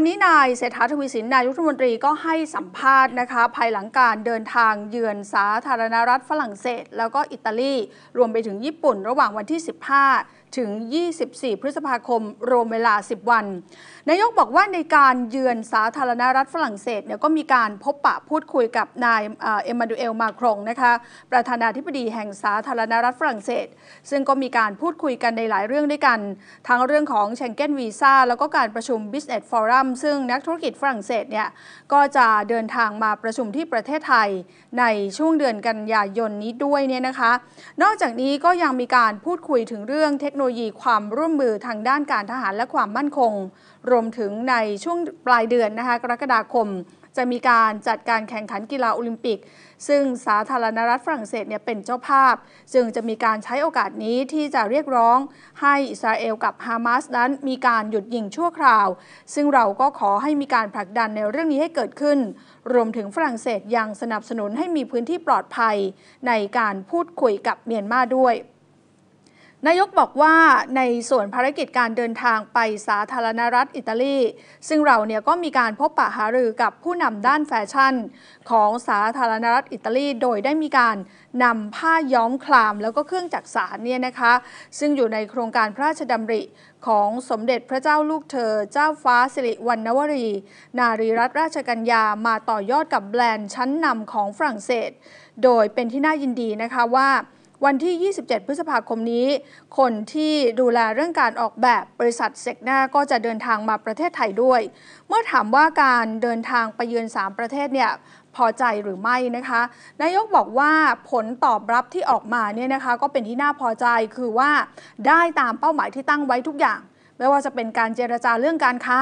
ันนี้นายเศรษฐาทวีสินนายรัฐมนตรีก็ให้สัมภาษณ์นะคะภายหลังการเดินทางเยือนสาธารณรัฐฝรั่งเศส แล้วก็อิตาลีรวมไปถึงญี่ปุ่นระหว่างวันที่ 15ถึง 24 พฤษภาคม รวมเวลา 10 วัน นายกบอกว่าในการเยือนสาธารณรัฐฝรั่งเศสเนี่ยก็มีการพบปะพูดคุยกับนายเอ็มมานูเอล มาครงนะคะ ประธานาธิบดีแห่งสาธารณรัฐฝรั่งเศส ซึ่งก็มีการพูดคุยกันในหลายเรื่องด้วยกันทั้งเรื่องของเชงเก้นวีซ่า แล้วก็การประชุม Business Forum ซึ่งนักธุรกิจฝรั่งเศสเนี่ยก็จะเดินทางมาประชุมที่ประเทศไทยในช่วงเดือนกันยายนนี้ด้วยเนี่ยนะคะ นอกจากนี้ก็ยังมีการพูดคุยถึงเรื่องเทคโนโลยีความร่วมมือทางด้านการทหารและความมั่นคง รวมถึงในช่วงปลายเดือนนะคะกรกฎาคมจะมีการจัดการแข่งขันกีฬาโอลิมปิก ซึ่งสาธารณรัฐฝรั่งเศสเนี่ยเป็นเจ้าภาพจึงจะมีการใช้โอกาสนี้ที่จะเรียกร้อง ให้อิสราเอลกับฮามาสนั้น มีการหยุดยิงชั่วคราว ซึ่งเราก็ขอให้มีการผลักดันในเรื่องนี้ให้เกิดขึ้น รวมถึงฝรั่งเศสยังสนับสนุนให้มีพื้นที่ปลอดภัย ในการพูดคุยกับเมียนมาด้วยนายกบอกว่าในส่วนภารกิจการเดินทางไปสาธารณรัฐอิตาลี ซึ่งเราเนี่ยก็มีการพบปะหารือกับผู้นำด้านแฟชั่น ของสาธารณรัฐอิตาลีโดยได้มีการนำผ้าย้อมคลาม แล้วก็เครื่องจักสานเนี่ยนะคะ ซึ่งอยู่ในโครงการพระราชดำริของสมเด็จพระเจ้าลูกเธอ เจ้าฟ้าสิริวัณณวรีนารีรัตนราชกัญญามาต่อยอดกับแบรนด์ชั้นนำของฝรั่งเศส โดยเป็นที่น่ายินดีนะคะว่าวันที่ 27 พฤษภาคมนี้ คนที่ดูแลเรื่องการออกแบบบริษัทเซกนาก็จะเดินทางมาประเทศไทยด้วย เมื่อถามว่าการเดินทางไปเยือน3 ประเทศเนี่ยพอใจหรือไม่นะคะ นายกบอกว่าผลตอบรับที่ออกมาเนี่ยนะคะก็เป็นที่น่าพอใจคือว่าได้ตามเป้าหมายที่ตั้งไว้ทุกอย่างไม่ว่าจะเป็นการเจรจาเรื่องการค้า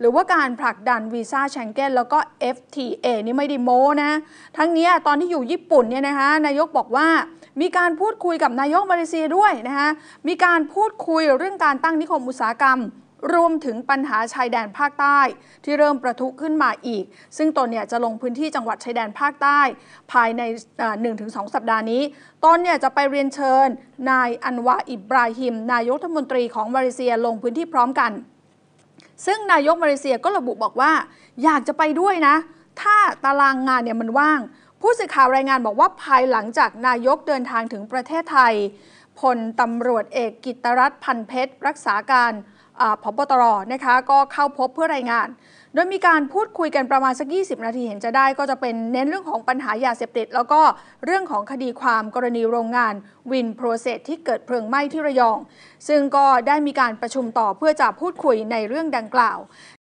หรือว่าการผลักดันวีซ่าแชงเก้นแล้วก็ FTA นี่ไม่ได้โม้นะ ทั้งนี้ตอนที่อยู่ญี่ปุ่นเนี่ยนะคะนายกบอกว่ามีการพูดคุยกับนายกมาเลเซียด้วยนะคะมีการพูดคุยเรื่องการตั้งนิคมอุตสาหกรรมรวมถึงปัญหาชายแดนภาคใต้ที่เริ่มประทุขึ้นมาอีก ซึ่งตนเนี่ยจะลงพื้นที่จังหวัดชายแดนภาคใต้ ภายใน 1-2 สัปดาห์นี้ตนเนี่ยจะไปเรียนเชิญนายอันวาอิบราฮิม นายกรัฐมนตรีของมาเลเซียลงพื้นที่พร้อมกัน ซึ่งนายกมาเลเซียก็ระบุบอกว่า อยากจะไปด้วยนะ ถ้าตารางงานเนี่ยมันว่าง ผู้สื่อข่าวรายงานบอกว่าภายหลังจากนายกเดินทางถึงประเทศไทย พลตำรวจเอกกิตรัตพันเพชรรักษาการพบตร นะคะ ก็เข้าพบเพื่อรายงาน โดยมีการพูดคุยกันประมาณสัก 20 นาทีเห็นจะได้ก็จะเป็นเน้นเรื่องของปัญหายาเสพติด แล้วก็เรื่องของคดีความกรณีโรงงานวินโปรเซสที่เกิดเพลิงไหม้ที่ระยอง ซึ่งก็ได้มีการประชุมต่อเพื่อจะพูดคุยในเรื่องดังกล่าว